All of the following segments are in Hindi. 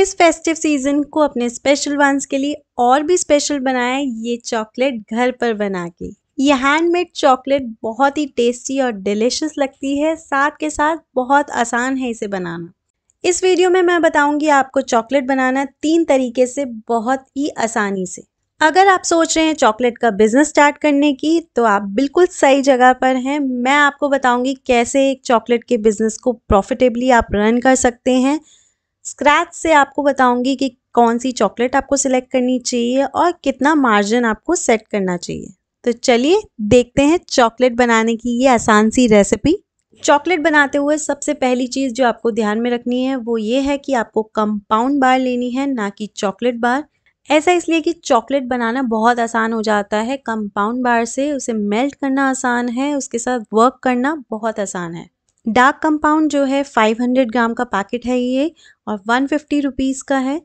इस फेस्टिव सीज़न को अपने स्पेशल वंस के लिए और भी स्पेशल बनाएं ये चॉकलेट घर पर बना के ये हैंडमेड चॉकलेट बहुत ही टेस्टी और डिलिशियस लगती है साथ के साथ बहुत आसान है इसे बनाना इस वीडियो में मैं बताऊंगी आपको चॉकलेट बनाना तीन तरीके से बहुत ही आसानी से अगर आप सोच रहे हैं चॉकलेट का बिजनेस स्टार्ट करने की तो आप बिल्कुल सही जगह पर हैं मैं आपको बताऊंगी कैसे एक चॉकलेट के बिजनेस को प्रॉफिटेबली आप रन कर सकते हैं स्क्रैच से आपको बताऊंगी कि कौन सी चॉकलेट आपको सिलेक्ट करनी चाहिए और कितना मार्जिन आपको सेट करना चाहिए तो चलिए देखते हैं चॉकलेट बनाने की ये आसान सी रेसिपी चॉकलेट बनाते हुए सबसे पहली चीज़ जो आपको ध्यान में रखनी है वो ये है कि आपको कंपाउंड बार लेनी है ना कि चॉकलेट बार ऐसा इसलिए कि चॉकलेट बनाना बहुत आसान हो जाता है कंपाउंड बार से उसे मेल्ट करना आसान है उसके साथ वर्क करना बहुत आसान है डार्क कंपाउंड जो है 500 ग्राम का पैकेट है ये और वन फिफ्टी रुपीज़ का है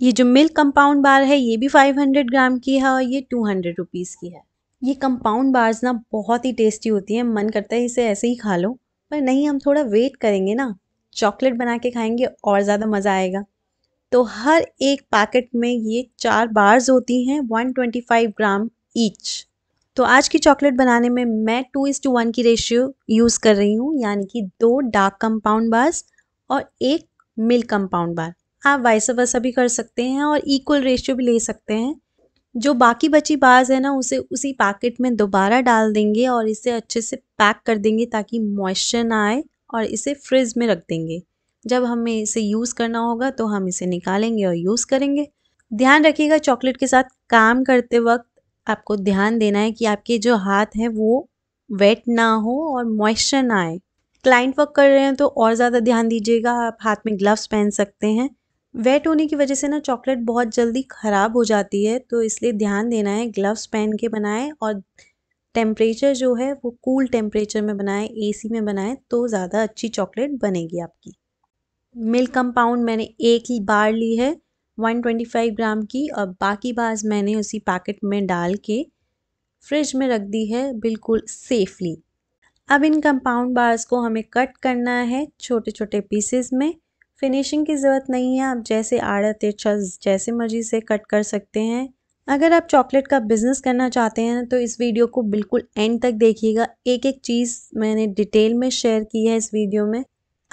ये जो मिल्क कंपाउंड बार है ये भी फाइव हंड्रेड ग्राम की है और ये टू हंड्रेड रुपीज़ की है ये कंपाउंड बार्स ना बहुत ही टेस्टी होती हैं मन करता है इसे ऐसे ही खा लो पर नहीं हम थोड़ा वेट करेंगे ना चॉकलेट बना के खाएंगे और ज़्यादा मज़ा आएगा तो हर एक पैकेट में ये चार बार्स होती हैं 125 ग्राम ईच तो आज की चॉकलेट बनाने में मैं टू इज़ टू वन की रेशियो यूज़ कर रही हूँ यानी कि दो डार्क कंपाउंड बार्स और एक मिल कंपाउंड बार आप वाइस वर्सा भी कर सकते हैं और इक्वल रेशियो भी ले सकते हैं जो बाकी बची बार्स है ना उसे उसी पैकेट में दोबारा डाल देंगे और इसे अच्छे से पैक कर देंगे ताकि मॉइस्चर ना आए और इसे फ्रिज में रख देंगे जब हमें इसे यूज़ करना होगा तो हम इसे निकालेंगे और यूज़ करेंगे ध्यान रखिएगा चॉकलेट के साथ काम करते वक्त आपको ध्यान देना है कि आपके जो हाथ हैं वो वेट ना हो और मॉइस्चर ना आए क्लाइंट वर्क कर रहे हैं तो और ज़्यादा ध्यान दीजिएगा आप हाथ में ग्लव्स पहन सकते हैं वेट होने की वजह से ना चॉकलेट बहुत जल्दी ख़राब हो जाती है तो इसलिए ध्यान देना है ग्लव्स पहन के बनाएं और टेम्परेचर जो है वो कूल टेम्परेचर में बनाएं एसी में बनाएं तो ज़्यादा अच्छी चॉकलेट बनेगी आपकी मिल्क कंपाउंड मैंने एक ही बार ली है 125 ग्राम की और बाकी बाज मैंने उसी पैकेट में डाल के फ्रिज में रख दी है बिल्कुल सेफली अब इन कंपाउंड बार्स को हमें कट करना है छोटे छोटे पीसेस में फिनिशिंग की ज़रूरत नहीं है आप जैसे आड़ा तिरछा जैसे मर्जी से कट कर सकते हैं अगर आप चॉकलेट का बिज़नेस करना चाहते हैं तो इस वीडियो को बिल्कुल एंड तक देखिएगा एक एक चीज़ मैंने डिटेल में शेयर की है इस वीडियो में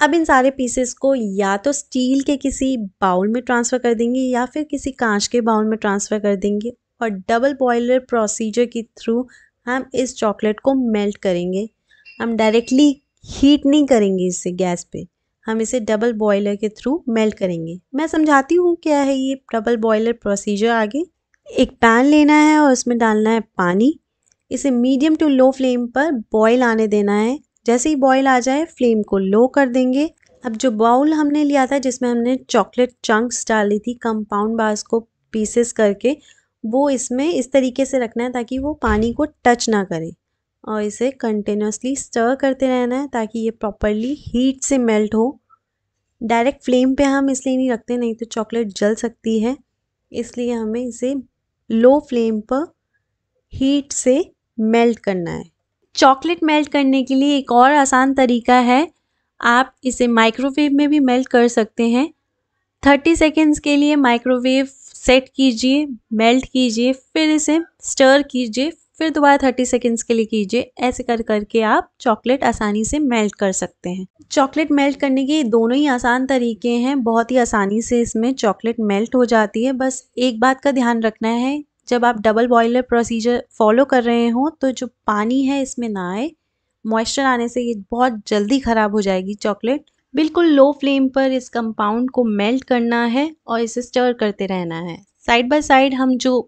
अब इन सारे पीसेस को या तो स्टील के किसी बाउल में ट्रांसफ़र कर देंगे या फिर किसी कांच के बाउल में ट्रांसफ़र कर देंगे और डबल बॉयलर प्रोसीजर के थ्रू हम इस चॉकलेट को मेल्ट करेंगे हम डायरेक्टली हीट नहीं करेंगे इसे गैस पे हम इसे डबल बॉयलर के थ्रू मेल्ट करेंगे मैं समझाती हूँ क्या है ये डबल बॉयलर प्रोसीजर आगे एक पैन लेना है और उसमें डालना है पानी इसे मीडियम टू लो फ्लेम पर बॉयल आने देना है जैसे ही बॉयल आ जाए फ्लेम को लो कर देंगे अब जो बाउल हमने लिया था जिसमें हमने चॉकलेट चंक्स डाली थी कंपाउंड बार्स को पीसेस करके वो इसमें इस तरीके से रखना है ताकि वो पानी को टच ना करे और इसे कंटिन्यूसली स्टर करते रहना है ताकि ये प्रॉपरली हीट से मेल्ट हो डायरेक्ट फ्लेम पे हम इसलिए नहीं रखते नहीं तो चॉकलेट जल सकती है इसलिए हमें इसे लो फ्लेम पर हीट से मेल्ट करना है चॉकलेट मेल्ट करने के लिए एक और आसान तरीका है आप इसे माइक्रोवेव में भी मेल्ट कर सकते हैं थर्टी सेकेंड्स के लिए माइक्रोवेव सेट कीजिए मेल्ट कीजिए फिर इसे स्टर कीजिए फिर दोबारा थर्टी सेकेंड्स के लिए कीजिए ऐसे कर करके आप चॉकलेट आसानी से मेल्ट कर सकते हैं चॉकलेट मेल्ट करने के दोनों ही आसान तरीके हैं बहुत ही आसानी से इसमें चॉकलेट मेल्ट हो जाती है बस एक बात का ध्यान रखना है जब आप डबल बॉयलर प्रोसीजर फॉलो कर रहे हों तो जो पानी है इसमें ना आए मॉइस्चर आने से ये बहुत जल्दी ख़राब हो जाएगी चॉकलेट बिल्कुल लो फ्लेम पर इस कंपाउंड को मेल्ट करना है और इसे स्टर करते रहना है साइड बाय साइड हम जो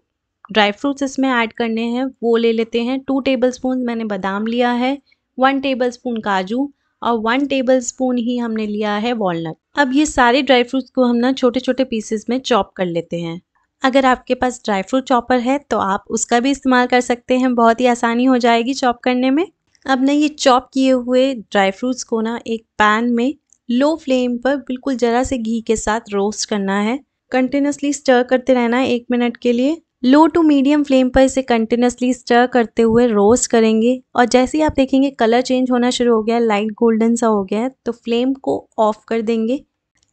ड्राई फ्रूट्स इसमें ऐड करने हैं वो ले लेते हैं टू टेबलस्पून मैंने बादाम लिया है वन टेबलस्पून काजू और वन टेबल स्पून ही हमने लिया है वॉलनट अब ये सारे ड्राई फ्रूट्स को हम ना छोटे छोटे पीसेस में चॉप कर लेते हैं अगर आपके पास ड्राई फ्रूट चॉपर है तो आप उसका भी इस्तेमाल कर सकते हैं बहुत ही आसानी हो जाएगी चॉप करने में अब ना ये चॉप किए हुए ड्राई फ्रूट्स को ना एक पैन में लो फ्लेम पर बिल्कुल ज़रा से घी के साथ रोस्ट करना है कंटिन्यूसली स्टर करते रहना है एक मिनट के लिए लो टू मीडियम फ्लेम पर इसे कंटिन्यूसली स्टर करते हुए रोस्ट करेंगे और जैसे ही आप देखेंगे कलर चेंज होना शुरू हो गया लाइट गोल्डन सा हो गया है तो फ्लेम को ऑफ कर देंगे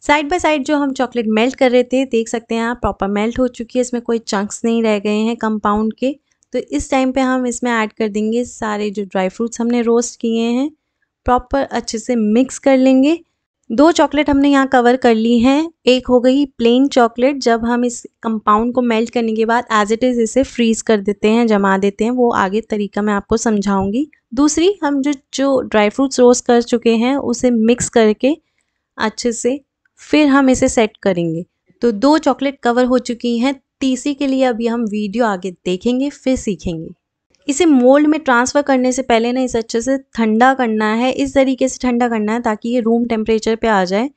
साइड बाय साइड जो हम चॉकलेट मेल्ट कर रहे थे देख सकते हैं आप प्रॉपर मेल्ट हो चुकी है इसमें कोई चंक्स नहीं रह गए हैं कंपाउंड के तो इस टाइम पे हम इसमें ऐड कर देंगे सारे जो ड्राई फ्रूट्स हमने रोस्ट किए हैं प्रॉपर अच्छे से मिक्स कर लेंगे दो चॉकलेट हमने यहाँ कवर कर ली हैं एक हो गई प्लेन चॉकलेट जब हम इस कंपाउंड को मेल्ट करने के बाद एज इट इज़ इसे फ्रीज़ कर देते हैं जमा देते हैं वो आगे तरीका मैं आपको समझाऊंगी दूसरी हम जो जो ड्राई फ्रूट्स रोस्ट कर चुके हैं उसे मिक्स करके अच्छे से फिर हम इसे सेट करेंगे तो दो चॉकलेट कवर हो चुकी हैं तीसरी के लिए अभी हम वीडियो आगे देखेंगे फिर सीखेंगे इसे मोल्ड में ट्रांसफ़र करने से पहले ना इसे अच्छे से ठंडा करना है इस तरीके से ठंडा करना है ताकि ये रूम टेम्परेचर पे आ जाए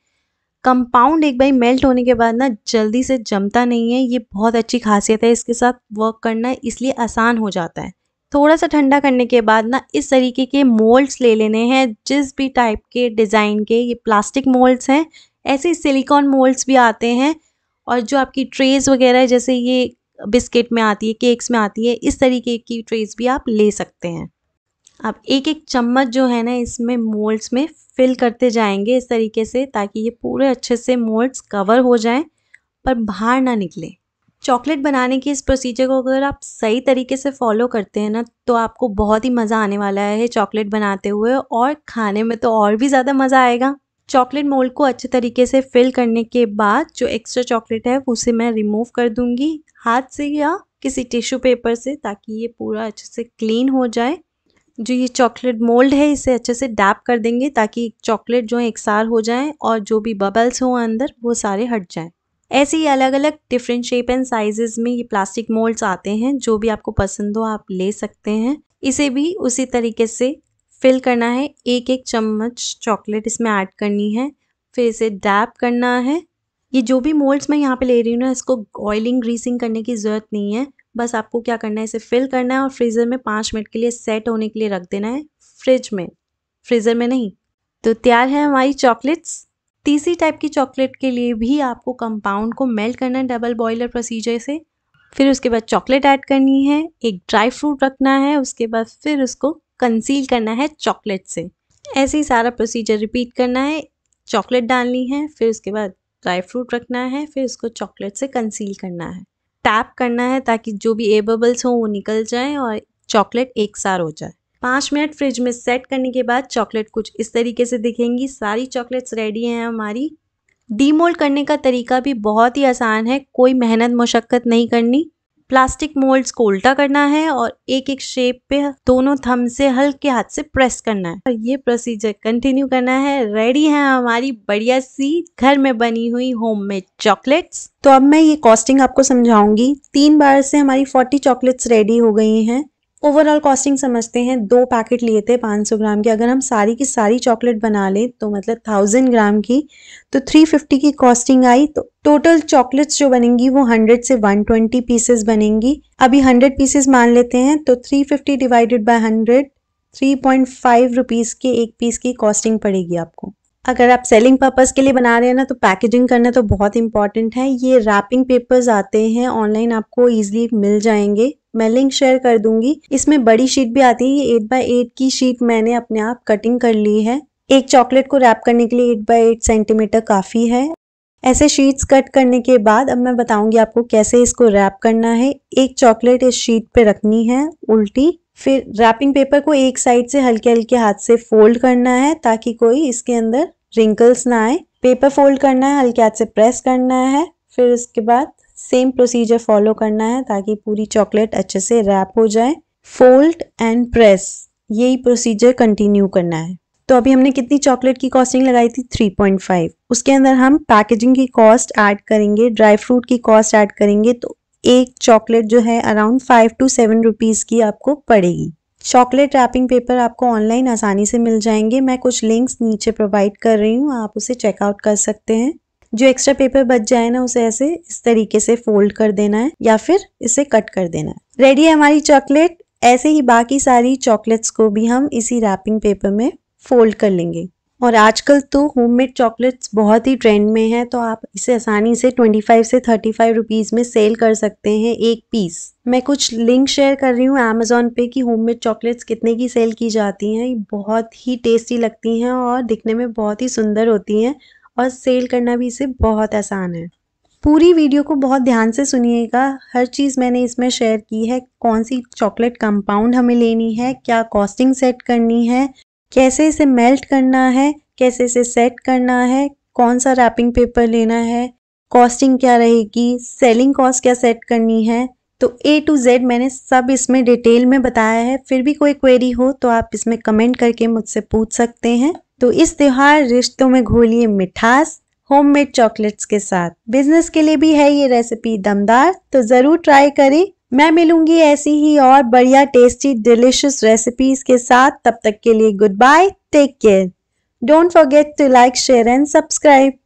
कंपाउंड एक बार मेल्ट होने के बाद ना जल्दी से जमता नहीं है ये बहुत अच्छी खासियत है इसके साथ वर्क करना इसलिए आसान हो जाता है थोड़ा सा ठंडा करने के बाद ना इस तरीके के मोल्ड्स ले लेने हैं जिस भी टाइप के डिज़ाइन के ये प्लास्टिक मोल्ड्स हैं ऐसे सिलिकॉन मोल्ड्स भी आते हैं और जो आपकी ट्रेज वगैरह जैसे ये बिस्किट में आती है केक्स में आती है इस तरीके की ट्रेस भी आप ले सकते हैं आप एक एक चम्मच जो है ना इसमें मोल्ड्स में फिल करते जाएंगे इस तरीके से ताकि ये पूरे अच्छे से मोल्ड्स कवर हो जाएं पर बाहर ना निकले चॉकलेट बनाने के इस प्रोसीजर को अगर आप सही तरीके से फॉलो करते हैं ना तो आपको बहुत ही मज़ा आने वाला है चॉकलेट बनाते हुए और खाने में तो और भी ज़्यादा मज़ा आएगा चॉकलेट मोल्ड को अच्छे तरीके से फिल करने के बाद जो एक्स्ट्रा चॉकलेट है उसे मैं रिमूव कर दूंगी हाथ से या किसी टिश्यू पेपर से ताकि ये पूरा अच्छे से क्लीन हो जाए जो ये चॉकलेट मोल्ड है इसे अच्छे से डैप कर देंगे ताकि चॉकलेट जो है एकसार हो जाए और जो भी बबल्स हों अंदर वो सारे हट जाएँ ऐसे ही अलग अलग डिफरेंट शेप एंड साइजेस में ये प्लास्टिक मोल्ड्स आते हैं जो भी आपको पसंद हो आप ले सकते हैं इसे भी उसी तरीके से फिल करना है एक एक चम्मच चॉकलेट इसमें ऐड करनी है फिर इसे डैप करना है ये जो भी मोल्ड्स मैं यहाँ पे ले रही हूँ ना इसको ऑयलिंग ग्रीसिंग करने की ज़रूरत नहीं है बस आपको क्या करना है इसे फिल करना है और फ्रीज़र में पाँच मिनट के लिए सेट होने के लिए रख देना है फ्रिज में फ्रीज़र में नहीं तो तैयार है हमारी चॉकलेट्स तीसरी टाइप की चॉकलेट के लिए भी आपको कंपाउंड को मेल्ट करना है डबल बॉयलर प्रोसीजर से फिर उसके बाद चॉकलेट ऐड करनी है एक ड्राई फ्रूट रखना है उसके बाद फिर उसको कंसील करना है चॉकलेट से ऐसे ही सारा प्रोसीजर रिपीट करना है चॉकलेट डालनी है फिर उसके बाद ड्राई फ्रूट रखना है फिर उसको चॉकलेट से कंसील करना है टैप करना है ताकि जो भी एबल्स हों वो निकल जाएँ और चॉकलेट एक सार हो जाए पाँच मिनट फ्रिज में सेट करने के बाद चॉकलेट कुछ इस तरीके से दिखेंगी सारी चॉकलेट्स रेडी हैं हमारी डीमोल्ड करने का तरीका भी बहुत ही आसान है कोई मेहनत मशक्क़त नहीं करनी प्लास्टिक मोल्ड्स को उल्टा करना है और एक एक शेप पे दोनों थम से हल्के हाथ से प्रेस करना है और ये प्रोसीजर कंटिन्यू करना है रेडी है हमारी बढ़िया सी घर में बनी हुई होममेड चॉकलेट्स तो अब मैं ये कॉस्टिंग आपको समझाऊंगी तीन बार से हमारी फोर्टी चॉकलेट्स रेडी हो गई हैं ओवरऑल कॉस्टिंग समझते हैं दो पैकेट लिए थे 500 ग्राम के अगर हम सारी की सारी चॉकलेट बना लें तो मतलब थाउजेंड ग्राम की तो 350 की कॉस्टिंग आई तो टोटल चॉकलेट्स जो बनेंगी वो 100 से 120 पीसेस बनेंगी अभी 100 पीसेस मान लेते हैं तो 350 डिवाइडेड बाय 100 3.5 रुपीस के एक पीस की कॉस्टिंग पड़ेगी आपको अगर आप सेलिंग पर्पज़ के लिए बना रहे हैं ना तो पैकेजिंग करना तो बहुत इंपॉर्टेंट है ये रैपिंग पेपर्स आते हैं ऑनलाइन आपको इजीली मिल जाएंगे मैं लिंक शेयर कर दूंगी इसमें बड़ी शीट भी आती है ये एट बाई एट की शीट मैंने अपने आप कटिंग कर ली है एक चॉकलेट को रैप करने के लिए एट बाई एट सेंटीमीटर काफ़ी है ऐसे शीट्स कट करने के बाद अब मैं बताऊंगी आपको कैसे इसको रैप करना है एक चॉकलेट इस शीट पे रखनी है उल्टी फिर रैपिंग पेपर को एक साइड से हल्के हल्के हाथ से फोल्ड करना है ताकि कोई इसके अंदर रिंकल्स ना आए पेपर फोल्ड करना है हल्के हाथ से प्रेस करना है फिर उसके बाद सेम प्रोसीजर फॉलो करना है ताकि पूरी चॉकलेट अच्छे से रैप हो जाए फोल्ड एंड प्रेस यही प्रोसीजर कंटिन्यू करना है तो अभी हमने कितनी चॉकलेट की कॉस्टिंग लगाई थी 3.5 उसके अंदर हम पैकेजिंग की कॉस्ट ऐड करेंगे ड्राई फ्रूट की कॉस्ट ऐड करेंगे तो एक चॉकलेट जो है around five to seven rupees की आपको पड़ेगी चॉकलेट रैपिंग पेपर आपको ऑनलाइन आसानी से मिल जाएंगे मैं कुछ लिंक्स नीचे प्रोवाइड कर रही हूँ आप उसे चेकआउट कर सकते हैं जो एक्स्ट्रा पेपर बच जाए ना उसे ऐसे इस तरीके से फोल्ड कर देना है या फिर इसे कट कर देना है रेडी है हमारी चॉकलेट ऐसे ही बाकी सारी चॉकलेट्स को भी हम इसी रैपिंग पेपर में फोल्ड कर लेंगे और आजकल तो होममेड चॉकलेट्स बहुत ही ट्रेंड में है तो आप इसे आसानी से 25 से 35 रुपीज़ में सेल कर सकते हैं एक पीस मैं कुछ लिंक शेयर कर रही हूँ अमेजोन पे कि होममेड चॉकलेट्स कितने की सेल की जाती हैं बहुत ही टेस्टी लगती हैं और दिखने में बहुत ही सुंदर होती हैं और सेल करना भी इसे बहुत आसान है पूरी वीडियो को बहुत ध्यान से सुनिएगा हर चीज़ मैंने इसमें शेयर की है कौन सी चॉकलेट कंपाउंड हमें लेनी है क्या कॉस्टिंग सेट करनी है कैसे इसे मेल्ट करना है कैसे इसे सेट करना है कौन सा रैपिंग पेपर लेना है कॉस्टिंग क्या रहेगी सेलिंग कॉस्ट क्या सेट करनी है तो ए टू जेड मैंने सब इसमें डिटेल में बताया है फिर भी कोई क्वेरी हो तो आप इसमें कमेंट करके मुझसे पूछ सकते हैं तो इस त्यौहार रिश्तों में घोलिए मिठास होममेड चॉकलेट्स के साथ बिजनेस के लिए भी है ये रेसिपी दमदार तो ज़रूर ट्राई करें मैं मिलूंगी ऐसी ही और बढ़िया टेस्टी डिलिशियस रेसिपीज के साथ तब तक के लिए good bye take care don't forget to like share and subscribe